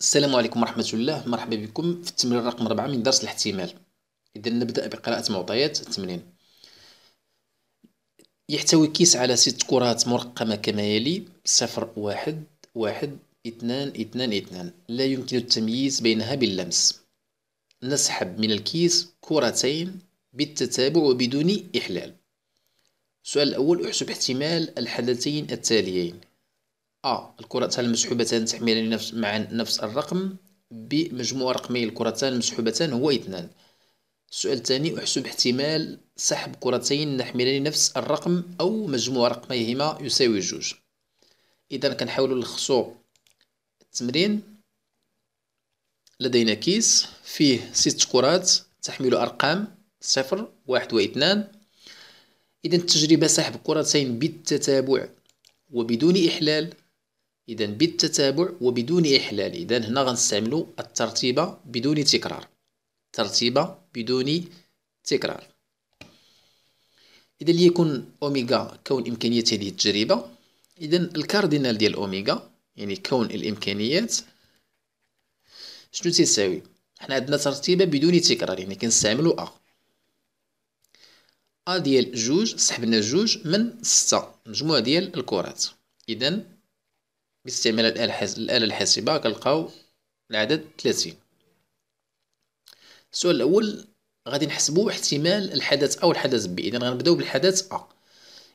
السلام عليكم ورحمة الله مرحبا بكم في التمرين رقم 4 من درس الاحتمال إذا نبدأ بقراءة معطيات التمرين يحتوي كيس على ست كرات مرقمة كما يلي صفر واحد واحد اثنان اثنان اثنان لا يمكن التمييز بينها باللمس نسحب من الكيس كرتين بالتتابع وبدون إحلال السؤال الأول احسب احتمال الحدثين التاليين أ آه، الكرتان المسحوبتان تحملان نفس معا نفس الرقم ب مجموع رقمي الكرتان المسحوبتان هو اثنان السؤال الثاني احسب احتمال سحب كرتين تحملان نفس الرقم أو مجموع رقميهما يساوي جوج إذا كنحاولوا نلخصوا التمرين لدينا كيس فيه ست كرات تحمل أرقام صفر واحد واثنان إذا التجربة سحب كرتين بالتتابع وبدون إحلال إذا بالتتابع وبدون إحلال إذا هنا غنستعملو الترتيبة بدون تكرار ترتيبة بدون تكرار إذا ليكون أوميغا كون إمكانية هذه التجربة إذا الكاردينال ديال أوميغا يعني كون الإمكانيات شنو تساوي حنا عندنا ترتيبة بدون تكرار يعني كنستعملو أ أ ديال جوج سحبنا جوج من ستة مجموع ديال الكرات إذا باستعمال الآلة الحاسبة كنلقاو العدد 30 السؤال الأول غادي نحسبو احتمال الحدث أو الحدث بي إذا غنبداو بالحدث أ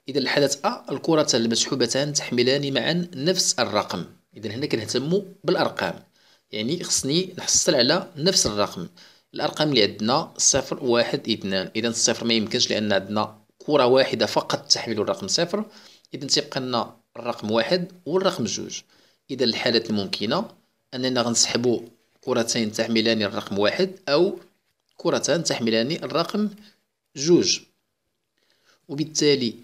إذا الحدث أ الكرة المسحوبتان تحملان معا نفس الرقم إذا هنا كنهتمو بالأرقام يعني خصني نحصل على نفس الرقم الأرقام اللي عندنا صفر واحد اثنان إذا الصفر ما يمكنش لأن عندنا كرة واحدة فقط تحمل الرقم صفر إذا تيبقى لنا الرقم واحد والرقم جوج اذا الحالات الممكنه اننا غنسحبوا كرتين تحملان الرقم واحد او كرتان تحملان الرقم جوج وبالتالي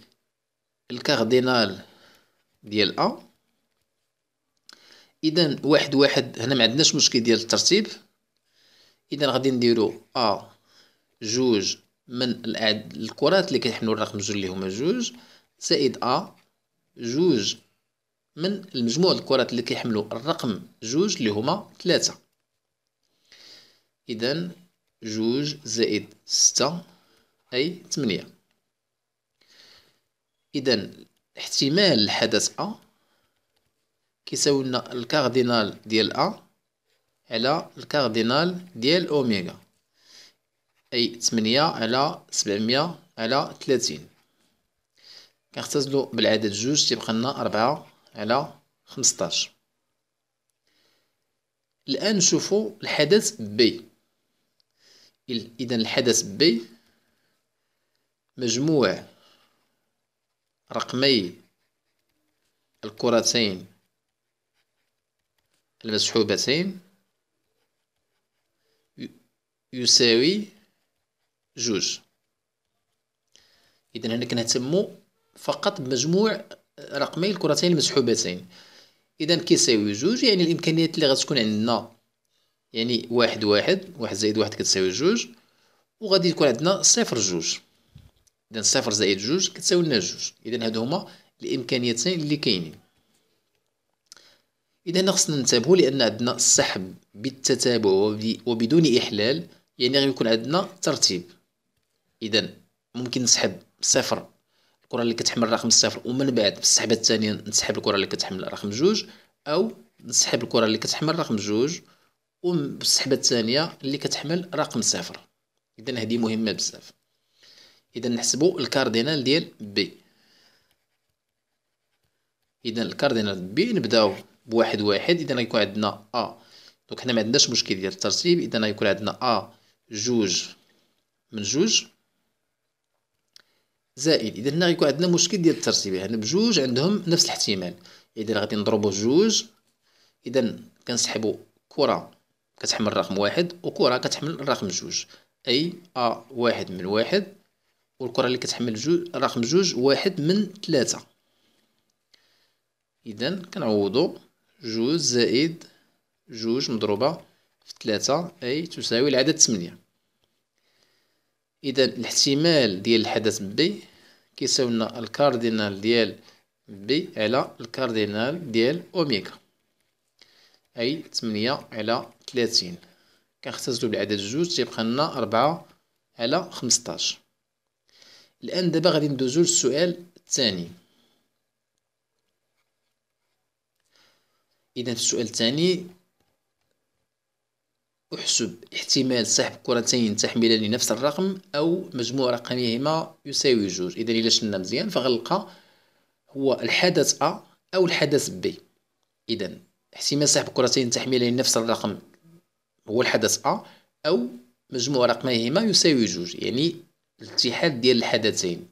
الكاردينال ديال ا اذا واحد واحد هنا ما عندناش مشكل ديال الترتيب اذا غادي نديرو ا جوج من الكرات اللي كيحملوا الرقم جوج اللي هما جوج زائد ا جوج من المجموع الكرات اللي كيحملوا الرقم جوج اللي هما ثلاثة إذا جوج زائد ستة أي ثمانية إذا احتمال الحدث أ كيساوي لنا الكاردينال ديال أ على الكاردينال ديال أوميغا أي ثمانية على سبعمية على ثلاثين كنختزلو بالعدد جوج تيبقى لنا ربعة على خمسطاش الآن نشوفو الحدث بي إذا الحدث بي مجموع رقمي الكرتين المسحوبتين يساوي جوج إذا هنا كنهتمو فقط بمجموع رقمي الكرتين المسحوبتين اذا كيساوي جوج يعني الامكانيات اللي غتكون عندنا يعني واحد واحد واحد زائد واحد كتساوي جوج وغادي يكون عندنا صفر جوج اذا صفر زائد جوج كتساوي لنا جوج اذا هادو هما الامكانيتين اللي كاينين اذا هنا خصنا ننتبهوا لان عندنا السحب بالتتابع وبدون احلال يعني غيكون عندنا ترتيب اذا ممكن نسحب صفر الكره اللي كتحمل رقم صفر ومن بعد في السحبه الثانيه نسحب الكره اللي كتحمل رقم جوج او نسحب الكره اللي كتحمل رقم جوج والسحبه الثانيه اللي كتحمل رقم صفر اذا هذه مهمه بزاف اذا نحسبوا الكاردينال ديال بي اذا الكاردينال بي نبداو بواحد واحد اذا غيكون عندنا ا آه. دونك حنا ما عندناش مشكل ديال الترتيب اذا غيكون عندنا ا آه جوج من جوج زائد اذا هنا غيكون عندنا مشكل ديال الترتيب يعني بجوج عندهم نفس الاحتمال اذا غادي نضربو جوج اذا كنسحبو كره كتحمل رقم واحد وكره كتحمل رقم جوج اي ا واحد من واحد والكره اللي كتحمل جوج رقم جوج واحد من ثلاثة اذا كنعوضو جوج زائد جوج مضروبه في ثلاثة اي تساوي العدد 8 اذا الاحتمال ديال الحدث بي كيساوينا الكاردينال ديال بي على الكاردينال ديال أوميغا أي تمنية على تلاتين كنختزلو بالعدد جوج تيبقى لنا ربعة على خمسطاش الآن دابا غادي ندوزو للسؤال الثاني إذا في السؤال الثاني احسب احتمال سحب كرتين تحملان نفس الرقم أو مجموع رقميهما يساوي جوج إذا الى شلنا مزيان فغنلقى هو الحدث أ أو الحدث بي إذا احتمال سحب كرتين تحملان نفس الرقم هو الحدث أ أو مجموع رقميهما يساوي جوج يعني الاتحاد ديال الحدثين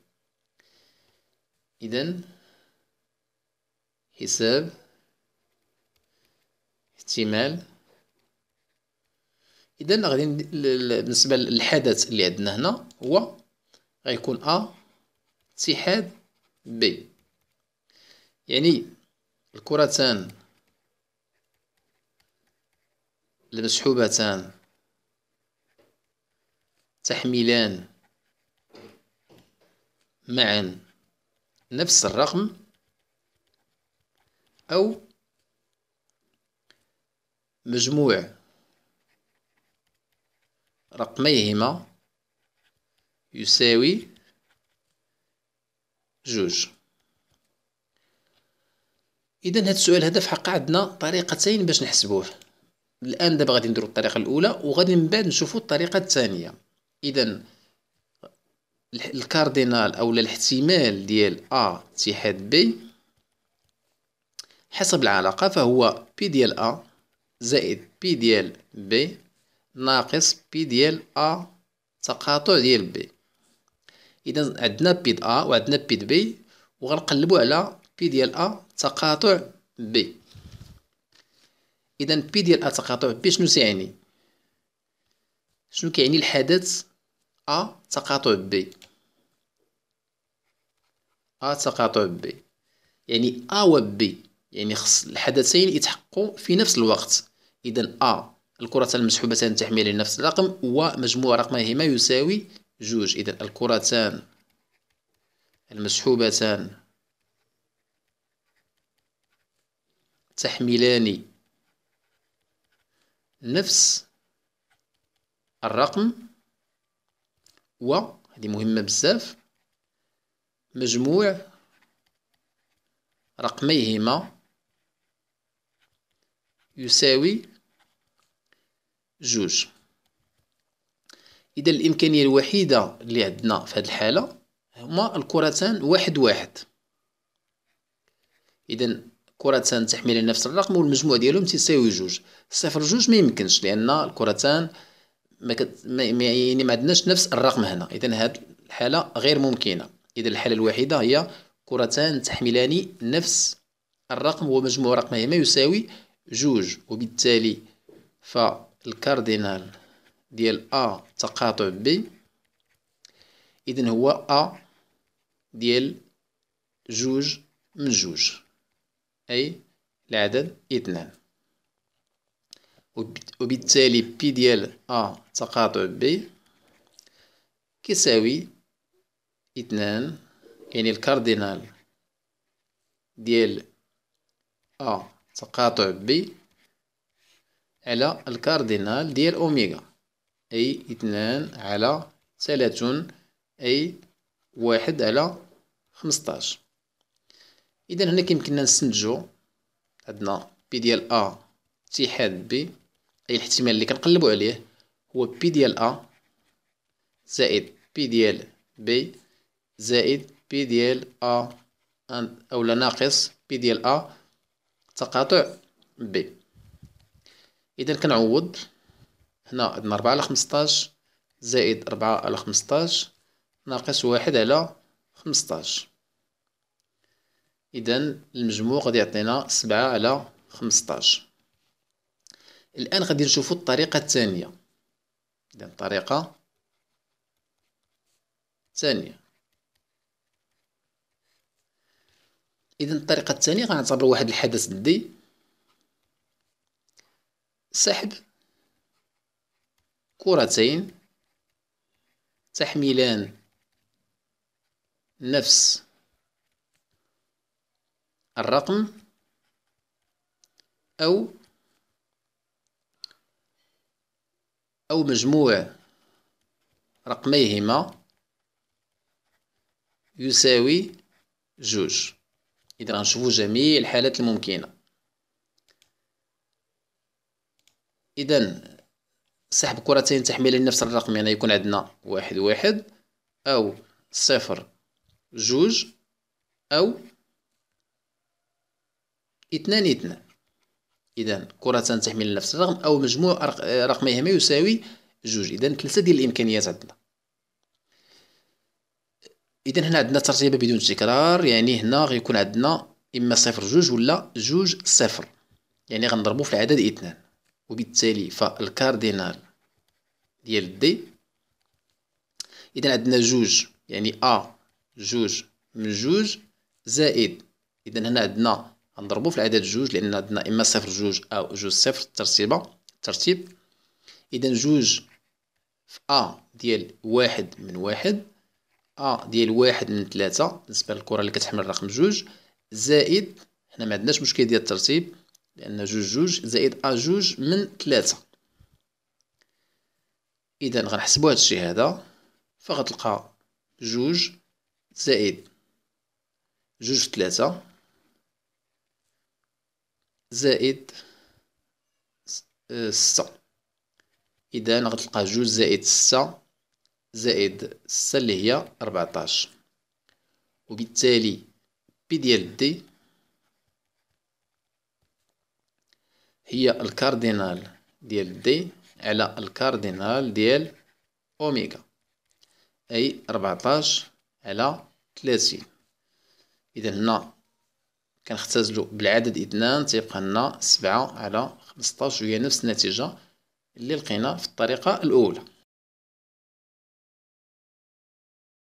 إذا حساب احتمال اذا غادي بالنسبه للحدث اللي عندنا هنا هو غيكون ا اتحاد بي يعني الكرتان المسحوبتان تحملان معا نفس الرقم أو مجموع رقميهما يساوي جوج اذا هذا السؤال هذا في عندنا طريقتين باش نحسبوه الان دابا غادي نديرو الطريقه الاولى وغادي من بعد نشوفو الطريقه الثانيه اذا الكاردينال او الاحتمال ديال ا اتحاد بي حسب العلاقه فهو بي ديال ا زائد بي ديال بي ناقص بي ديال ا تقاطع ديال بي اذا عندنا بي د ا وعندنا بي د بي وغنقلبوا على بي ديال ا تقاطع بي اذا بي ديال ا تقاطع بي شنو يعني شنو كيعني الحدث ا تقاطع بي ا تقاطع بي يعني ا و بي يعني خص الحدثين يتحققوا في نفس الوقت اذا ا الكرتان المسحوبتان تحملان نفس الرقم ومجموع رقميهما يساوي جوج إذا الكرتان المسحوبتان تحملان نفس الرقم و هذه مهمة بزاف مجموع رقميهما يساوي جوج اذا الامكانيه الوحيده اللي عندنا في هذه الحاله هما الكرتان واحد واحد اذا كرتان تحملان نفس الرقم والمجموع ديالهم تساوي جوج صفر جوج ما يمكنش لان الكرتان ما, كت... ما... يعني ما عندناش نفس الرقم هنا اذا هذه الحاله غير ممكنه اذا الحاله الوحيده هي كرتان تحملان نفس الرقم ومجموع رقمهما يساوي جوج وبالتالي ف الكاردينال ديال أ تقاطع B إذن هو أ ديال جوج من جوج أي العدد اثنان وبالتالي P ديال أ تقاطع B كيساوي اثنان يعني الكاردينال ديال أ تقاطع B على الكاردينال ديال أوميغا أي اثنان على ثلاثون أي واحد على خمسطاش إذا هنا كيمكننا نستنتجو عندنا بي ديال أ اتحاد بي أي الاحتمال اللي كنقلبو عليه هو بي ديال أ زائد بي ديال بي زائد بي ديال أ أولا ناقص بي ديال أ تقاطع بي اذا كنعوض هنا عندنا ربعة على خمسطاش زائد ربعة على خمسطاش ناقص واحد على خمسطاش اذا المجموع غادي يعطينا سبعة على خمسطاش الان غادي نشوفوا الطريقه الثانيه اذا الطريقه الثانيه اذا الطريقه الثانيه غنعتبر واحد الحدث دي سحب كرتين تحملان نفس الرقم أو أو مجموع رقميهما يساوي جوج إذا غنشوفو جميع الحالات الممكنة اذا سحب كرتين تحملين نفس الرقم يعني يكون عندنا واحد واحد او صفر جوج او اثنان اثنان اذا كرتان تحمل نفس الرقم او مجموع رقميهما يساوي جوج اذا ثلاثه ديال الامكانيات عندنا اذا هنا عندنا ترتيبه بدون تكرار يعني هنا غيكون عندنا اما صفر جوج ولا جوج صفر يعني غنضربو في العدد اثنان وبالتالي فالكاردينال ديال دي اذا عندنا جوج يعني ا جوج من جوج زائد اذا هنا عندنا غنضربو في العدد جوج لان عندنا اما صفر جوج او جوج صفر الترتيبه الترتيب اذا جوج في ا ديال واحد من واحد ا ديال واحد من ثلاثة بالنسبه للكره اللي كتحمل رقم جوج زائد هنا ما عندناش مشكل ديال الترتيب لأن جوج جوج زائد أ جوج من ثلاثة إذا غنحسبو هادشي هذا فغتلقى جوج زائد جوج ثلاثة زائد آه، ستة إذا غتلقى جوج زائد ستة زائد ستة اللي هي ربعتاش وبالتالي بي ديال دي هي الكاردينال ديال دي على الكاردينال ديال أوميغا أي ربعطاش على تلاتين إذا هنا كنختزلو بالعدد اثنان تيبقى لنا سبعة على خمسطاش وهي نفس النتيجة اللي لقينا في الطريقة الأولى